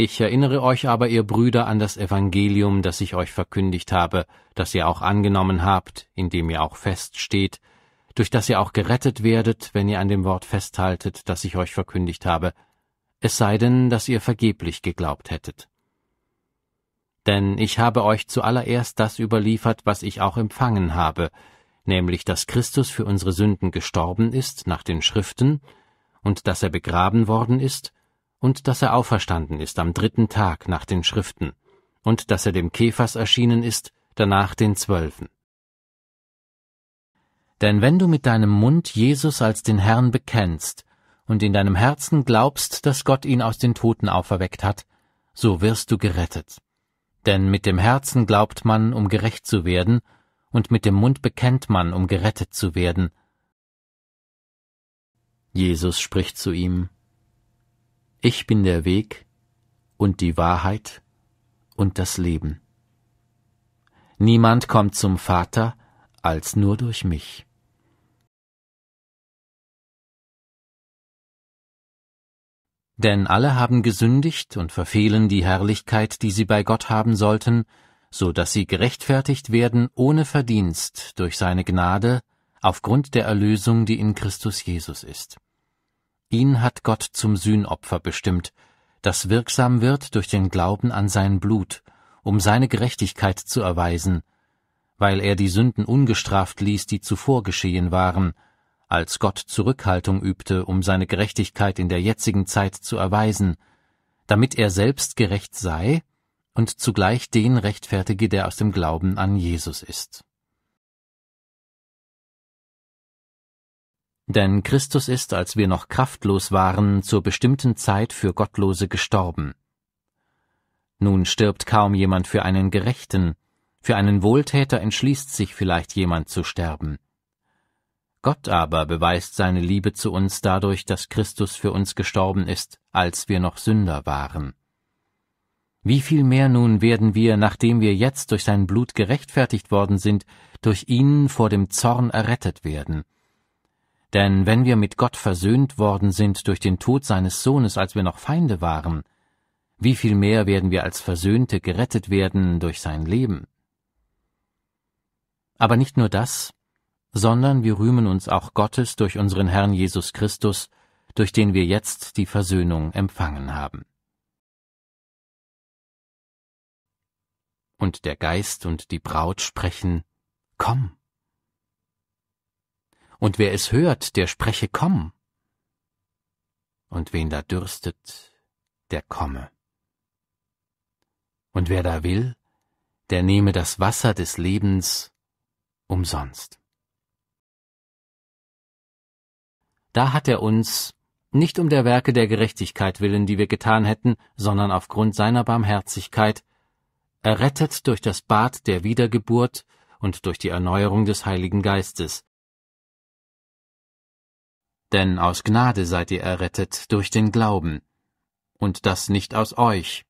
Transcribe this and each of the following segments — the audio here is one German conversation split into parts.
Ich erinnere euch aber, ihr Brüder, an das Evangelium, das ich euch verkündigt habe, das ihr auch angenommen habt, in dem ihr auch feststeht, durch das ihr auch gerettet werdet, wenn ihr an dem Wort festhaltet, das ich euch verkündigt habe, es sei denn, dass ihr vergeblich geglaubt hättet. Denn ich habe euch zuallererst das überliefert, was ich auch empfangen habe, nämlich dass Christus für unsere Sünden gestorben ist nach den Schriften und dass er begraben worden ist und dass er auferstanden ist am dritten Tag nach den Schriften, und dass er dem Käfers erschienen ist, danach den Zwölfen. Denn wenn du mit deinem Mund Jesus als den Herrn bekennst und in deinem Herzen glaubst, dass Gott ihn aus den Toten auferweckt hat, so wirst du gerettet. Denn mit dem Herzen glaubt man, um gerecht zu werden, und mit dem Mund bekennt man, um gerettet zu werden. Jesus spricht zu ihm, ich bin der Weg und die Wahrheit und das Leben. Niemand kommt zum Vater als nur durch mich. Denn alle haben gesündigt und verfehlen die Herrlichkeit, die sie bei Gott haben sollten, so dass sie gerechtfertigt werden ohne Verdienst durch seine Gnade, aufgrund der Erlösung, die in Christus Jesus ist. Ihn hat Gott zum Sühnopfer bestimmt, das wirksam wird durch den Glauben an sein Blut, um seine Gerechtigkeit zu erweisen, weil er die Sünden ungestraft ließ, die zuvor geschehen waren, als Gott Zurückhaltung übte, um seine Gerechtigkeit in der jetzigen Zeit zu erweisen, damit er selbst gerecht sei und zugleich den rechtfertige, der aus dem Glauben an Jesus ist Denn Christus ist, als wir noch kraftlos waren, zur bestimmten Zeit für Gottlose gestorben. Nun stirbt kaum jemand für einen Gerechten, für einen Wohltäter entschließt sich vielleicht jemand zu sterben. Gott aber beweist seine Liebe zu uns dadurch, dass Christus für uns gestorben ist, als wir noch Sünder waren. Wie viel mehr nun werden wir, nachdem wir jetzt durch sein Blut gerechtfertigt worden sind, durch ihn vor dem Zorn errettet werden – denn wenn wir mit Gott versöhnt worden sind durch den Tod seines Sohnes, als wir noch Feinde waren, wie viel mehr werden wir als Versöhnte gerettet werden durch sein Leben? Aber nicht nur das, sondern wir rühmen uns auch Gottes durch unseren Herrn Jesus Christus, durch den wir jetzt die Versöhnung empfangen haben. Und der Geist und die Braut sprechen, Komm und wer es hört, der spreche komm. Und wen da dürstet, der komme. Und wer da will, der nehme das Wasser des Lebens umsonst. Da hat er uns, nicht um der Werke der Gerechtigkeit willen, die wir getan hätten, sondern aufgrund seiner Barmherzigkeit, errettet durch das Bad der Wiedergeburt und durch die Erneuerung des Heiligen Geistes, denn aus Gnade seid ihr errettet durch den Glauben, und das nicht aus euch,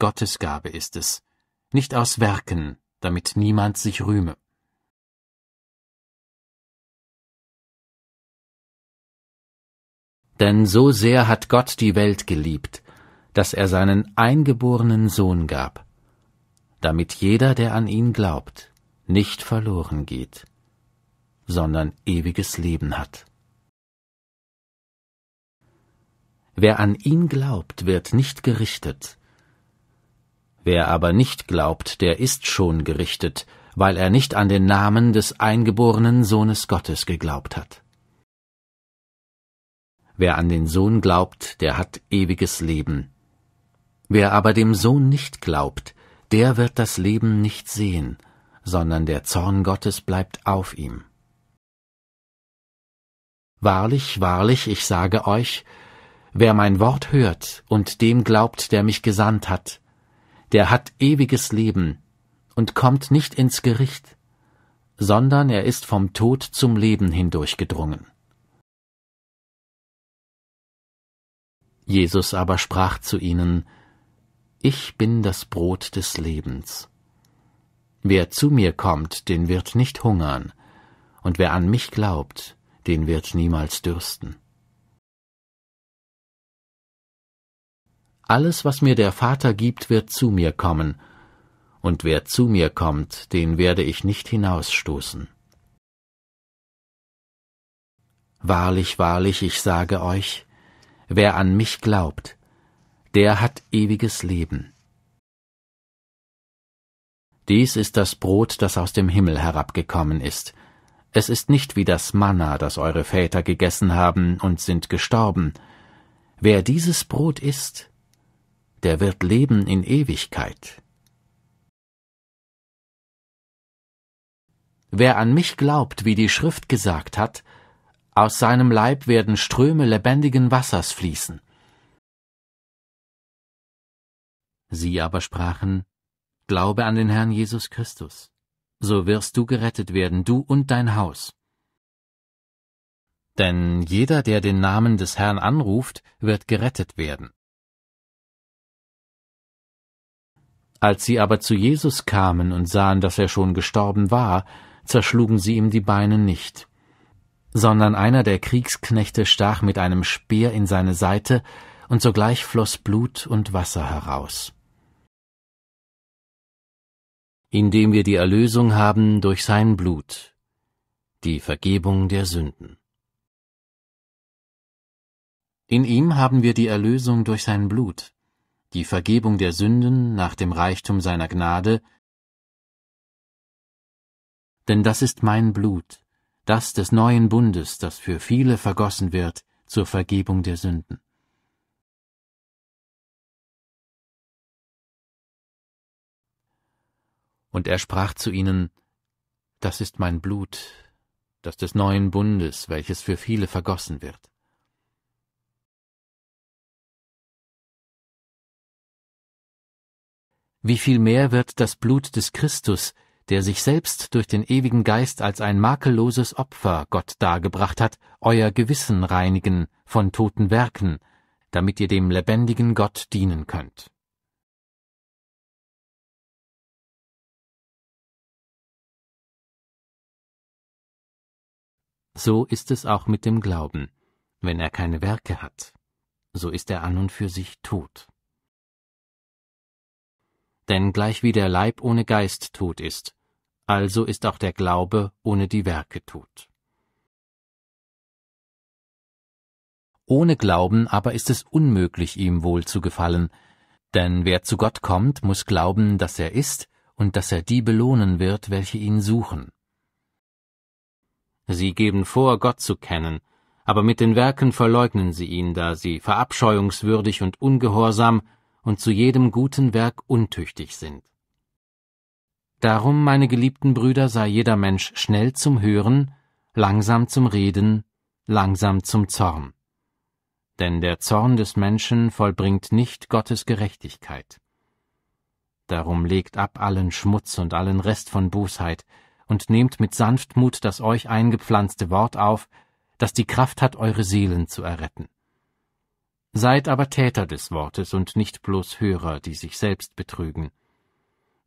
Gottes Gabe ist es, nicht aus Werken, damit niemand sich rühme. Denn so sehr hat Gott die Welt geliebt, dass er seinen eingeborenen Sohn gab, damit jeder, der an ihn glaubt, nicht verloren geht, sondern ewiges Leben hat. Wer an ihn glaubt, wird nicht gerichtet. Wer aber nicht glaubt, der ist schon gerichtet, weil er nicht an den Namen des eingeborenen Sohnes Gottes geglaubt hat. Wer an den Sohn glaubt, der hat ewiges Leben. Wer aber dem Sohn nicht glaubt, der wird das Leben nicht sehen, sondern der Zorn Gottes bleibt auf ihm. Wahrlich, wahrlich, ich sage euch, Wer mein Wort hört und dem glaubt, der mich gesandt hat, der hat ewiges Leben und kommt nicht ins Gericht, sondern er ist vom Tod zum Leben hindurchgedrungen. Jesus aber sprach zu ihnen, Ich bin das Brot des Lebens. Wer zu mir kommt, den wird nicht hungern, und wer an mich glaubt, den wird niemals dürsten. Alles, was mir der Vater gibt, wird zu mir kommen, und wer zu mir kommt, den werde ich nicht hinausstoßen. Wahrlich, wahrlich, ich sage euch, wer an mich glaubt, der hat ewiges Leben. Dies ist das Brot, das aus dem Himmel herabgekommen ist. Es ist nicht wie das Manna, das eure Väter gegessen haben und sind gestorben. Wer dieses Brot isst, der wird leben in Ewigkeit. Wer an mich glaubt, wie die Schrift gesagt hat, aus seinem Leib werden Ströme lebendigen Wassers fließen. Sie aber sprachen, Glaube an den Herrn Jesus Christus, so wirst du gerettet werden, du und dein Haus. Denn jeder, der den Namen des Herrn anruft, wird gerettet werden. Als sie aber zu Jesus kamen und sahen, dass er schon gestorben war, zerschlugen sie ihm die Beine nicht. Sondern einer der Kriegsknechte stach mit einem Speer in seine Seite, und sogleich floss Blut und Wasser heraus. Indem wir die Erlösung haben durch sein Blut, die Vergebung der Sünden. In ihm haben wir die Erlösung durch sein Blut, die Vergebung der Sünden nach dem Reichtum seiner Gnade, denn das ist mein Blut, das des neuen Bundes, das für viele vergossen wird zur Vergebung der Sünden. Und er sprach zu ihnen, Das ist mein Blut, das des neuen Bundes, welches für viele vergossen wird. wie viel mehr wird das Blut des Christus, der sich selbst durch den ewigen Geist als ein makelloses Opfer Gott dargebracht hat, euer Gewissen reinigen von toten Werken, damit ihr dem lebendigen Gott dienen könnt. So ist es auch mit dem Glauben, wenn er keine Werke hat, so ist er an und für sich tot. Denn gleichwie der Leib ohne Geist tot ist, also ist auch der Glaube ohne die Werke tot. Ohne Glauben aber ist es unmöglich, ihm wohl zu gefallen, denn wer zu Gott kommt, muss glauben, dass er ist und dass er die belohnen wird, welche ihn suchen. Sie geben vor, Gott zu kennen, aber mit den Werken verleugnen sie ihn, da sie verabscheuungswürdig und ungehorsam und zu jedem guten Werk untüchtig sind. Darum, meine geliebten Brüder, sei jeder Mensch schnell zum Hören, langsam zum Reden, langsam zum Zorn. Denn der Zorn des Menschen vollbringt nicht Gottes Gerechtigkeit. Darum legt ab allen Schmutz und allen Rest von Bosheit und nehmt mit Sanftmut das euch eingepflanzte Wort auf, das die Kraft hat, eure Seelen zu erretten. Seid aber Täter des Wortes und nicht bloß Hörer, die sich selbst betrügen.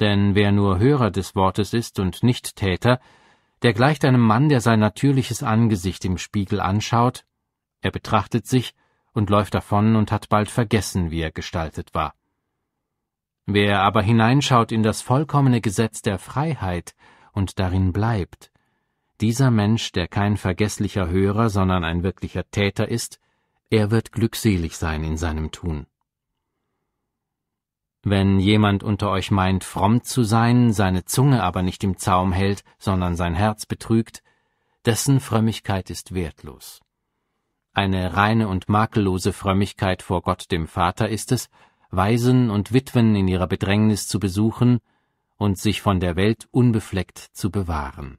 Denn wer nur Hörer des Wortes ist und nicht Täter, der gleicht einem Mann, der sein natürliches Angesicht im Spiegel anschaut, er betrachtet sich und läuft davon und hat bald vergessen, wie er gestaltet war. Wer aber hineinschaut in das vollkommene Gesetz der Freiheit und darin bleibt, dieser Mensch, der kein vergesslicher Hörer, sondern ein wirklicher Täter ist, er wird glückselig sein in seinem Tun. Wenn jemand unter euch meint, fromm zu sein, seine Zunge aber nicht im Zaum hält, sondern sein Herz betrügt, dessen Frömmigkeit ist wertlos. Eine reine und makellose Frömmigkeit vor Gott dem Vater ist es, Waisen und Witwen in ihrer Bedrängnis zu besuchen und sich von der Welt unbefleckt zu bewahren.